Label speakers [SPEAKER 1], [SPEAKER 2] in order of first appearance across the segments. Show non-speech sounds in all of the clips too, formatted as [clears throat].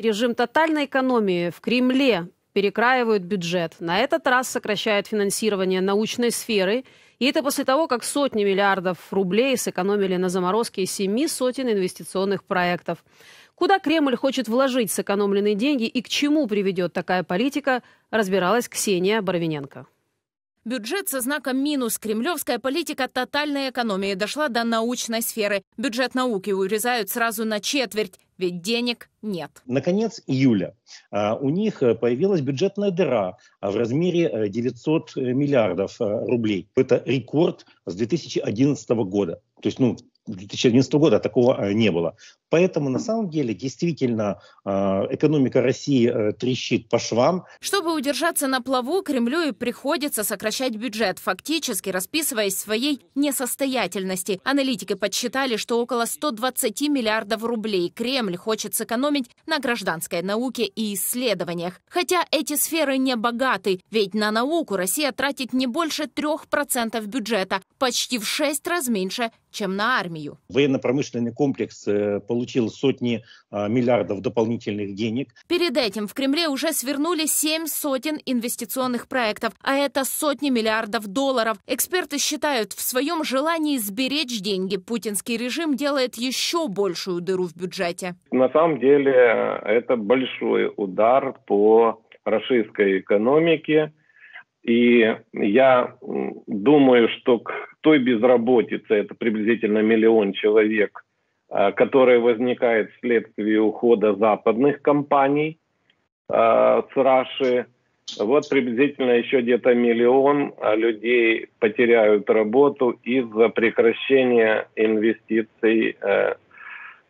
[SPEAKER 1] Режим тотальной экономии в Кремле перекраивают бюджет. На этот раз сокращают финансирование научной сферы. И это после того, как сотни миллиардов рублей сэкономили на заморозке семи сотен инвестиционных проектов. Куда Кремль хочет вложить сэкономленные деньги и к чему приведет такая политика, разбиралась Ксения Боровиненко.
[SPEAKER 2] Бюджет со знаком минус. Кремлевская политика тотальной экономии дошла до научной сферы. Бюджет науки урезают сразу на четверть ведь денег нет.
[SPEAKER 3] Наконец июля а, у них э, появилась бюджетная дыра а, в размере 900 э, э, миллиардов рублей. Это рекорд с 2011 года. То есть, ну, 2011 года а такого э, не было. Поэтому на самом деле действительно э, экономика России э, трещит по швам.
[SPEAKER 2] Чтобы удержаться на плаву, Кремлю и приходится сокращать бюджет, фактически расписываясь своей несостоятельности. Аналитики подсчитали, что около 120 миллиардов рублей Кремль хочет сэкономить на гражданской науке и исследованиях. Хотя эти сферы не богаты, ведь на науку Россия тратит не больше 3% бюджета, почти в 6 раз меньше, чем на армию.
[SPEAKER 3] Военно-промышленный комплекс э, получил сотни а, миллиардов дополнительных денег.
[SPEAKER 2] Перед этим в Кремле уже свернули семь сотен инвестиционных проектов, а это сотни миллиардов долларов. Эксперты считают, в своем желании сберечь деньги путинский режим делает еще большую дыру в бюджете.
[SPEAKER 3] На самом деле это большой удар по российской экономике. И я думаю, что к той безработицы, это приблизительно миллион человек, а, которая возникает вследствие ухода западных компаний а, с Раши. Вот приблизительно еще где-то миллион а, людей потеряют работу из-за прекращения инвестиций э,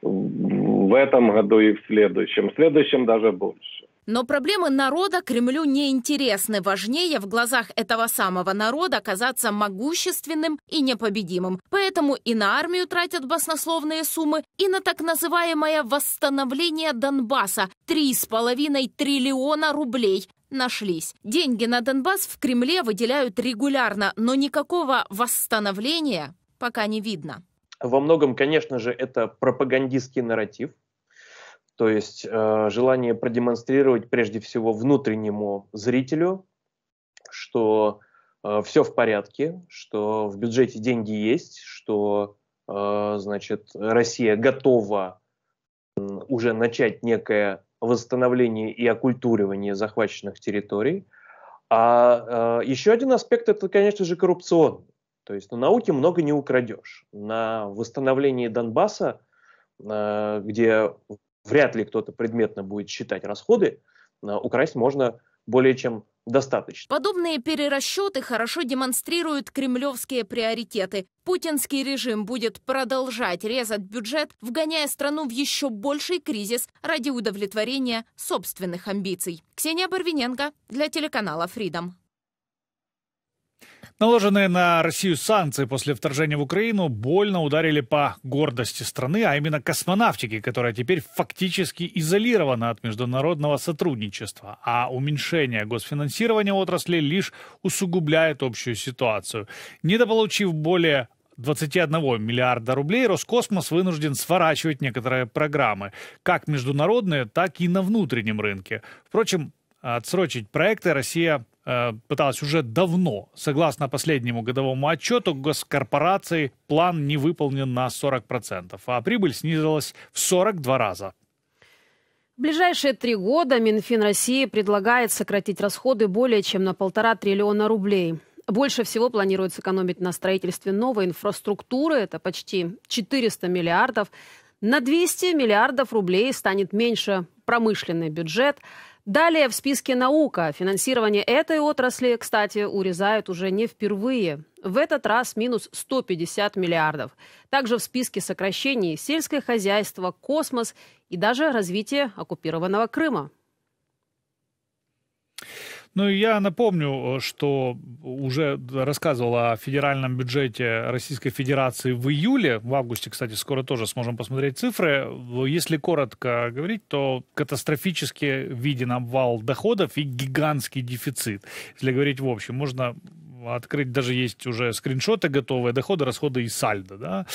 [SPEAKER 3] в этом году и в следующем. В следующем даже больше.
[SPEAKER 2] Но проблемы народа Кремлю не интересны. Важнее в глазах этого самого народа оказаться могущественным и непобедимым. Поэтому и на армию тратят баснословные суммы, и на так называемое восстановление Донбасса – 3,5 триллиона рублей нашлись. Деньги на Донбасс в Кремле выделяют регулярно, но никакого восстановления пока не видно.
[SPEAKER 3] Во многом, конечно же, это пропагандистский нарратив, то есть э, желание продемонстрировать прежде всего внутреннему зрителю, что э, все в порядке, что в бюджете деньги есть, что э, значит, Россия готова уже начать некое восстановление и оккультуривание захваченных территорий. А э, еще один аспект это, конечно же, коррупционный. То есть на ну, науке много не украдешь. На восстановлении Донбасса, э, где вряд ли кто-то предметно будет считать расходы, э, украсть можно более чем достаточно.
[SPEAKER 2] Подобные перерасчеты хорошо демонстрируют кремлевские приоритеты. Путинский режим будет продолжать резать бюджет, вгоняя страну в еще больший кризис ради удовлетворения собственных амбиций. Ксения Барвиненко для телеканала Freedom.
[SPEAKER 3] Наложенные на Россию санкции после вторжения в Украину больно ударили по гордости страны, а именно космонавтике, которая теперь фактически изолирована от международного сотрудничества. А уменьшение госфинансирования отрасли лишь усугубляет общую ситуацию. Недополучив более 21 миллиарда рублей, Роскосмос вынужден сворачивать некоторые программы, как международные, так и на внутреннем рынке. Впрочем, отсрочить проекты Россия Э, пыталась уже давно. Согласно последнему годовому отчету госкорпорации, план не выполнен на 40%, а прибыль снизилась в 42 раза.
[SPEAKER 1] В ближайшие три года Минфин России предлагает сократить расходы более чем на полтора триллиона рублей. Больше всего планируется сэкономить на строительстве новой инфраструктуры, это почти 400 миллиардов. На 200 миллиардов рублей станет меньше промышленный бюджет – Далее в списке наука. Финансирование этой отрасли, кстати, урезают уже не впервые. В этот раз минус 150 миллиардов. Также в списке сокращений сельское хозяйство, космос и даже развитие оккупированного Крыма.
[SPEAKER 3] Ну и я напомню, э, что уже рассказывал о федеральном бюджете Российской Федерации в июле, в августе, кстати, скоро тоже сможем посмотреть цифры. Если коротко говорить, то катастрофически виден обвал доходов и гигантский дефицит. Если говорить в общем, можно открыть, даже есть уже скриншоты готовые, доходы, расходы и сальдо. Да?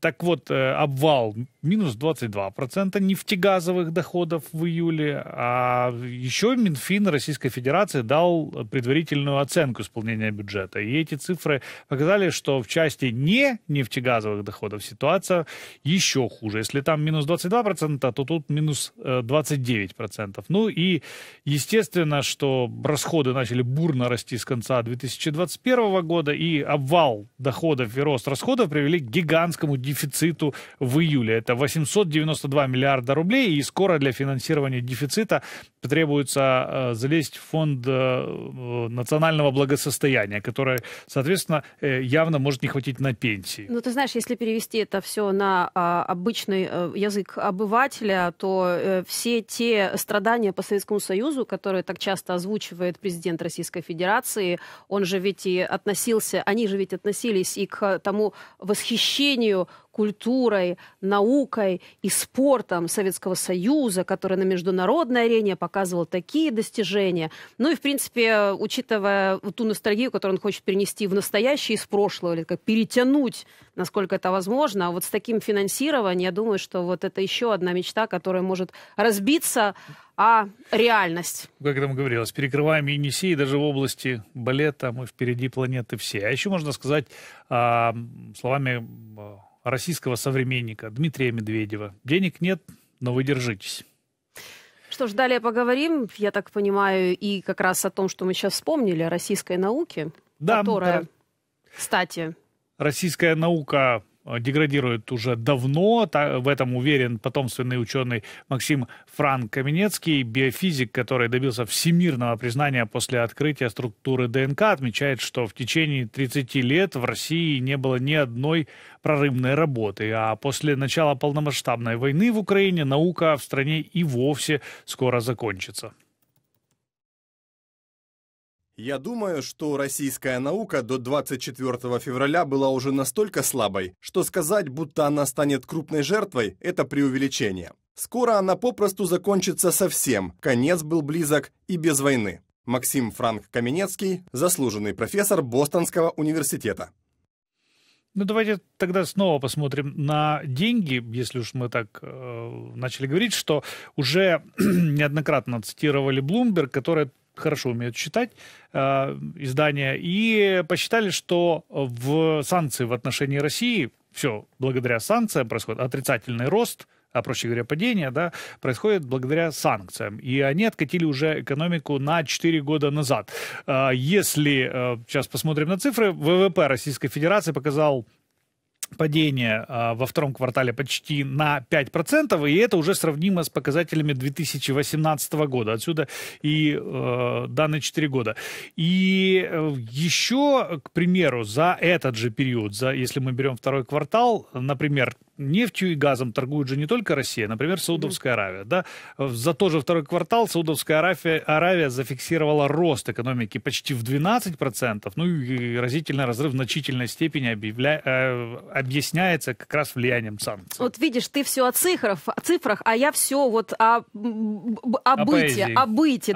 [SPEAKER 3] Так вот, э, обвал минус 22% нефтегазовых доходов в июле. А еще Минфин Российской Федерации дал предварительную оценку исполнения бюджета. И эти цифры показали, что в части не нефтегазовых доходов ситуация еще хуже. Если там минус 22%, то тут минус 29%. Э, ну и естественно, что расходы начали бурно расти с конца 2021 года, и обвал доходов и рост расходов привели к гигантскому дефициту в июле. Это это 892 миллиарда рублей, и скоро для финансирования дефицита потребуется э, залезть в фонд э, э, национального благосостояния, который, соответственно, явно может не хватить на пенсии.
[SPEAKER 1] Ну, ты знаешь, если перевести это все на а, обычный язык обывателя, то все те страдания по Советскому Союзу, которые так часто озвучивает президент Российской Федерации, он же ведь и относился, они же ведь относились и к тому восхищению культурой, наукой и спортом Советского Союза, который на международной арене показывал такие достижения. Ну и, в принципе, учитывая ту ностальгию, которую он хочет перенести в настоящее из прошлого, или как перетянуть, насколько это возможно, а вот с таким финансированием, я думаю, что вот это еще одна мечта, которая может разбиться а реальность.
[SPEAKER 3] Ну, как там говорилось, перекрываем Енисей даже в области балета, мы впереди планеты все. А еще можно сказать э, словами а, российского современника Дмитрия Медведева. Денег нет, но вы держитесь.
[SPEAKER 1] Что ж, далее поговорим, я так понимаю, и как раз о том, что мы сейчас вспомнили, о российской науке, да, которая, да. кстати...
[SPEAKER 3] Российская наука Э, деградирует уже давно. В этом уверен потомственный ученый Максим Франк Каменецкий, биофизик, который добился всемирного признания после открытия структуры ДНК, отмечает, что в течение 30 лет в России не было ни одной прорывной работы, а после начала полномасштабной войны в Украине наука в стране и вовсе скоро закончится.
[SPEAKER 2] Я думаю, что российская наука до 24 февраля была уже настолько слабой, что сказать, будто она станет крупной жертвой, это преувеличение. Скоро она попросту закончится совсем, конец был близок и без войны. Максим Франк Каменецкий, заслуженный профессор Бостонского университета.
[SPEAKER 3] Ну, давайте тогда снова посмотрим на деньги, если уж мы так э, начали говорить, что уже [clears throat] неоднократно цитировали Блумберг, который хорошо умеют считать, э, издания, и посчитали, что в санкции в отношении России, все благодаря санкциям происходит, отрицательный рост, а проще говоря, падение, да, происходит благодаря санкциям. И они откатили уже экономику на 4 года назад. Э, если э, сейчас посмотрим на цифры, ВВП Российской Федерации показал падение а, во втором квартале почти на 5%, и это уже сравнимо с показателями 2018 года. Отсюда и э, данные 4 года. И э, еще, к примеру, за этот же период, за, если мы берем второй квартал, например, нефтью и газом торгует же не только Россия, например, Саудовская Аравия. Да? За тот же второй квартал Саудовская Аравия, Аравия зафиксировала рост экономики почти в 12%, ну и разительный разрыв в значительной степени объявля... Э, объясняется как раз влиянием санкций.
[SPEAKER 1] Вот видишь, ты все о цифрах, о цифрах а я все вот о, о, быте, о, о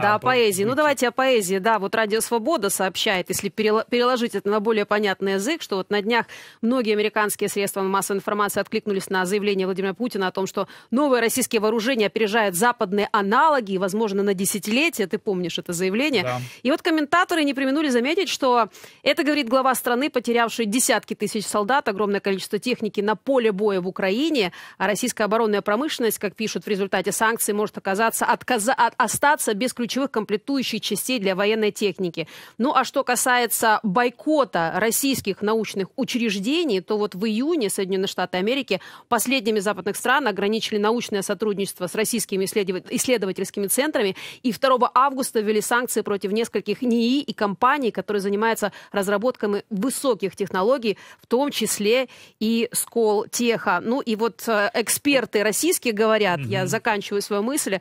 [SPEAKER 1] да, о, о поэзии. Быте. Ну давайте о поэзии, да, вот Радио Свобода сообщает, если переложить это на более понятный язык, что вот на днях многие американские средства массовой информации откликнулись откликнулись на заявление Владимира Путина о том, что новые российские вооружения опережают западные аналоги, возможно, на десятилетия. ты помнишь это заявление. Да. И вот комментаторы не применули заметить, что это говорит глава страны, потерявший десятки тысяч солдат, огромное количество техники на поле боя в Украине, а российская оборонная промышленность, как пишут в результате санкций, может оказаться отказа... от... остаться без ключевых комплектующих частей для военной техники. Ну а что касается бойкота российских научных учреждений, то вот в июне Соединенные Штаты Америки практике последними западных стран ограничили научное сотрудничество с российскими исследовательскими центрами. И 2 августа ввели санкции против нескольких НИИ и компаний, которые занимаются разработками высоких технологий, в том числе и Сколтеха. Ну и вот э, эксперты российские говорят, mm-hmm. я заканчиваю свою мысль,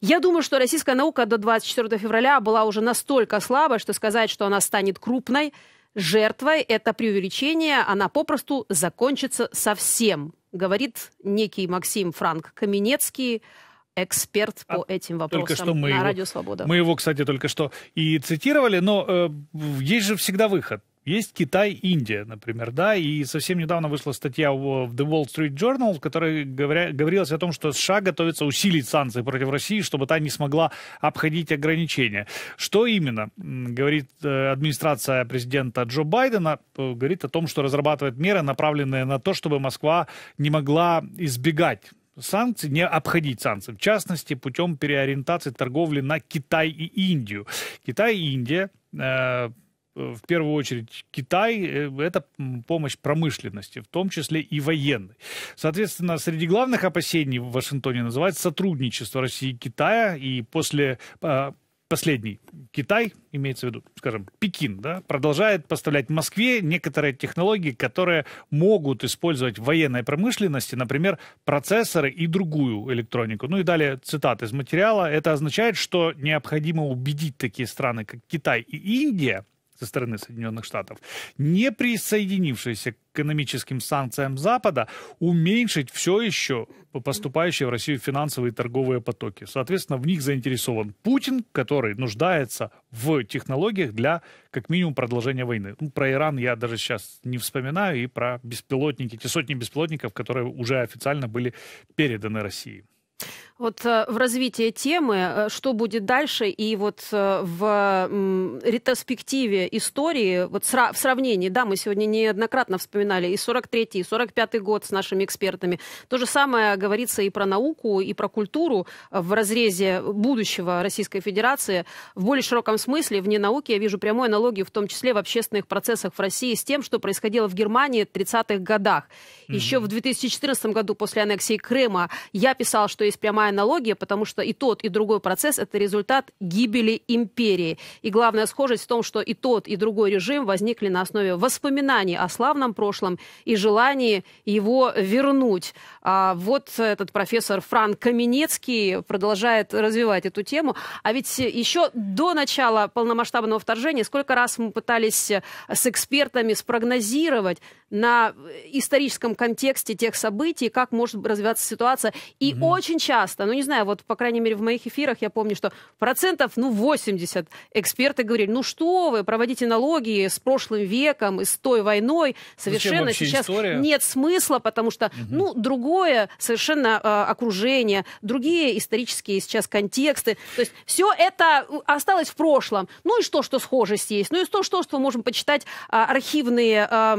[SPEAKER 1] я думаю, что российская наука до 24 февраля была уже настолько слабой, что сказать, что она станет крупной, жертвой это преувеличение, она попросту закончится совсем, говорит некий Максим Франк Каменецкий, эксперт а по а этим вопросам только что мы на его, Радио Свобода. Мы
[SPEAKER 3] его, кстати, только что и цитировали, но э, есть же всегда выход. Есть Китай, Индия, например, да, и совсем недавно вышла статья в The Wall Street Journal, в которой говоря, говорилось о том, что США готовится усилить санкции против России, чтобы та не смогла обходить ограничения. Что именно говорит э, администрация президента Джо Байдена? Э, говорит о том, что разрабатывает меры, направленные на то, чтобы Москва не могла избегать санкций, не обходить санкции, в частности, путем переориентации торговли на Китай и Индию. Китай и Индия э, Э, в первую очередь Китай, э, это помощь промышленности, в том числе и военной. Соответственно, среди главных опасений в Вашингтоне называется сотрудничество России и Китая, и после а, последний Китай, имеется в виду, скажем, Пекин, да, продолжает поставлять Москве некоторые технологии, которые могут использовать в военной промышленности, например, процессоры и другую электронику. Ну и далее цитат из материала. Это означает, что необходимо убедить такие страны, как Китай и Индия, со стороны Соединенных Штатов, не присоединившиеся к экономическим санкциям Запада, уменьшить все еще поступающие в Россию финансовые и торговые потоки. Соответственно, в них заинтересован Путин, который нуждается в технологиях для, как минимум, продолжения войны. Ну, про Иран я даже сейчас не вспоминаю, и про беспилотники, те сотни беспилотников, которые уже официально были переданы России.
[SPEAKER 1] Вот э, в развитии темы, э, что будет дальше, и вот э, в ретроспективе истории, вот в сравнении, да, мы сегодня неоднократно вспоминали и 43-й, и 45-й год с нашими экспертами. То же самое говорится и про науку, и про культуру в разрезе будущего Российской Федерации. В более широком смысле, вне науки, я вижу прямую аналогию, в том числе в общественных процессах в России, с тем, что происходило в Германии в 30-х годах. Еще mm-hmm. в 2014 году, после аннексии Крыма, я писал, что есть прямая аналогия, потому что и тот, и другой процесс – это результат гибели империи. И главная схожесть в том, что и тот, и другой режим возникли на основе воспоминаний о славном прошлом и желании его вернуть. А вот этот профессор Франк Каменецкий продолжает развивать эту тему. А ведь еще до начала полномасштабного вторжения сколько раз мы пытались с экспертами спрогнозировать на историческом контексте тех событий, как может развиваться ситуация. И mm-hmm. очень очень часто, ну не знаю, вот по крайней мере в моих эфирах я помню, что процентов, ну 80 эксперты говорили, ну что вы, проводите налоги с прошлым веком и с той войной, совершенно сейчас история? нет смысла, потому что, угу. ну, другое совершенно э, окружение, другие исторические сейчас контексты, то есть все это а, осталось в прошлом. Ну и что, что схожесть есть, ну и то, что, что мы можем почитать э, архивные э,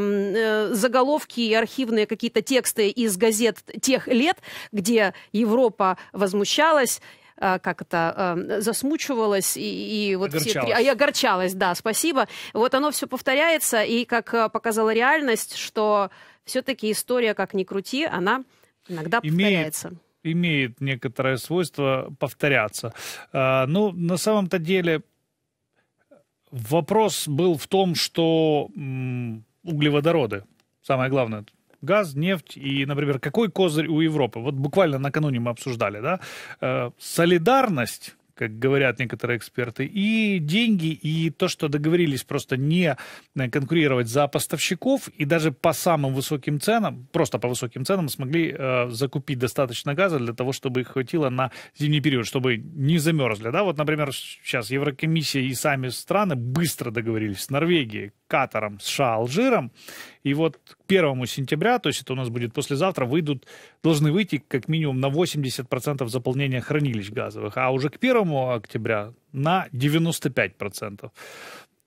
[SPEAKER 1] э, заголовки и архивные какие-то тексты из газет тех лет, где Европа Европа возмущалась э, как это, эм, засмучивалась и, и вот огорчалась. все... А я огорчалась, да, спасибо. Вот оно все повторяется, и как э, показала реальность, что все-таки история, как ни крути, она иногда
[SPEAKER 3] Имеет... повторяется имеет некоторое свойство повторяться. Э, ну, на самом-то деле вопрос был в том, что углеводороды, самое главное, газ, нефть и, например, какой козырь у Европы? Вот буквально накануне мы обсуждали, да? Э, солидарность как говорят некоторые эксперты, и деньги, и то, что договорились просто не э, конкурировать за поставщиков, и даже по самым высоким ценам, просто по высоким ценам смогли э, закупить достаточно газа для того, чтобы их хватило на зимний период, чтобы не замерзли. Да? Вот, например, сейчас Еврокомиссия и сами страны быстро договорились с Норвегией, Катаром, США, Алжиром. И вот к 1 сентября, то есть это у нас будет послезавтра, выйдут, должны выйти как минимум на 80% заполнения хранилищ газовых, а уже к 1 октября на 95%.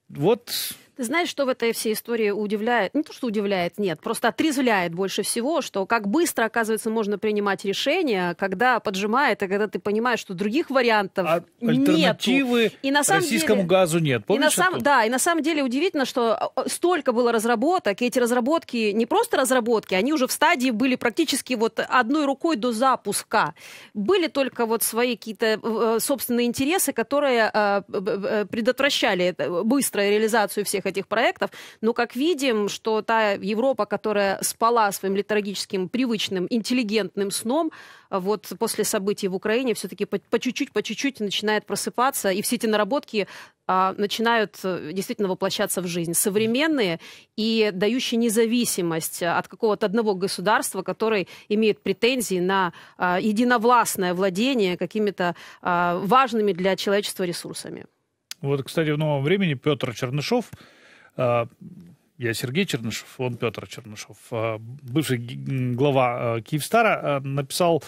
[SPEAKER 3] Вот
[SPEAKER 1] ты знаешь, что в этой всей истории удивляет? Не то, что удивляет, нет, просто отрезвляет больше всего, что как быстро, оказывается, можно принимать решения, когда поджимает, а когда ты понимаешь, что других вариантов
[SPEAKER 3] а альтернативы И на самом российскому деле, газу нет. Помнишь и на сам, да,
[SPEAKER 1] и на самом деле удивительно, что а, а, столько было разработок, и эти разработки не просто разработки, они уже в стадии были практически вот одной рукой до запуска. Были только вот свои какие-то э, э, собственные интересы, которые э, предотвращали быструю реализацию всех всех этих проектов. Но как видим, что та Европа, которая спала своим литургическим, привычным, интеллигентным сном, вот после событий в Украине все-таки по чуть-чуть, по чуть-чуть начинает просыпаться, и все эти наработки а, начинают э, действительно воплощаться в жизнь. Современные и дающие независимость э, от какого-то одного государства, который имеет претензии на а, единовластное владение какими-то а, важными для человечества ресурсами.
[SPEAKER 3] Вот, кстати, в новом времени Петр Чернышов а, я Сергей Чернышев, он Петр Чернышев, а, бывший глава а, Киевстара, а, написал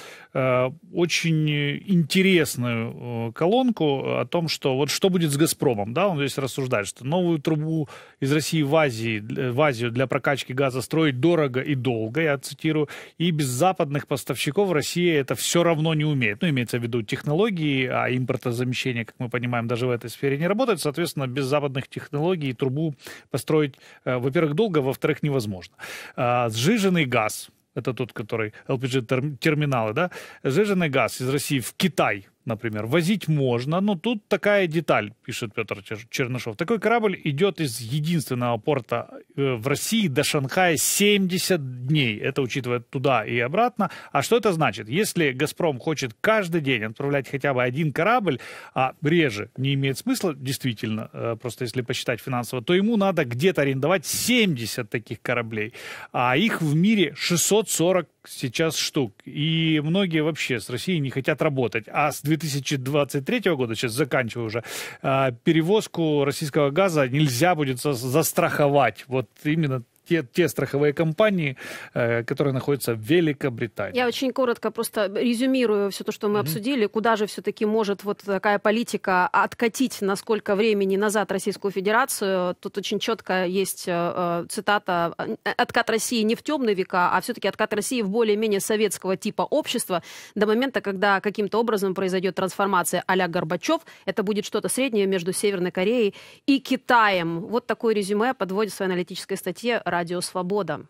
[SPEAKER 3] очень интересную колонку о том, что вот что будет с «Газпромом». Да? Он здесь рассуждает, что новую трубу из России в, Азии, в Азию для прокачки газа строить дорого и долго, я цитирую, и без западных поставщиков Россия это все равно не умеет. Ну, имеется в виду технологии, а импортозамещение, как мы понимаем, даже в этой сфере не работает. Соответственно, без западных технологий трубу построить э, Э, во-первых, долго, а во-вторых, невозможно. А, сжиженный газ, это тот, который LPG-терминалы, да, сжиженный газ из России в Китай например. Возить можно, но тут такая деталь, пишет Петр Чернышов. Такой корабль идет из единственного порта э, в России до Шанхая 70 дней. Это учитывая туда и обратно. А что это значит? Если «Газпром» хочет каждый день отправлять хотя бы один корабль, а реже не имеет смысла, действительно, э, просто если посчитать финансово, то ему надо где-то арендовать 70 таких кораблей. А их в мире 640 сейчас штук. И многие вообще с Россией не хотят работать. А с 2023 года, сейчас заканчиваю уже, а, перевозку российского газа нельзя будет застраховать. Вот именно те, те страховые компании, э, которые находятся в Великобритании. Я
[SPEAKER 1] очень коротко просто резюмирую все то, что мы mm-hmm. обсудили. Куда же все-таки может вот такая политика откатить на сколько времени назад Российскую Федерацию? Тут очень четко есть э, э, цитата «Откат России не в темные века, а все-таки откат России в более-менее советского типа общества до момента, когда каким-то образом произойдет трансформация а Горбачев. Это будет что-то среднее между Северной Кореей и Китаем». Вот такое резюме подводит в своей аналитической статье Радио Свобода.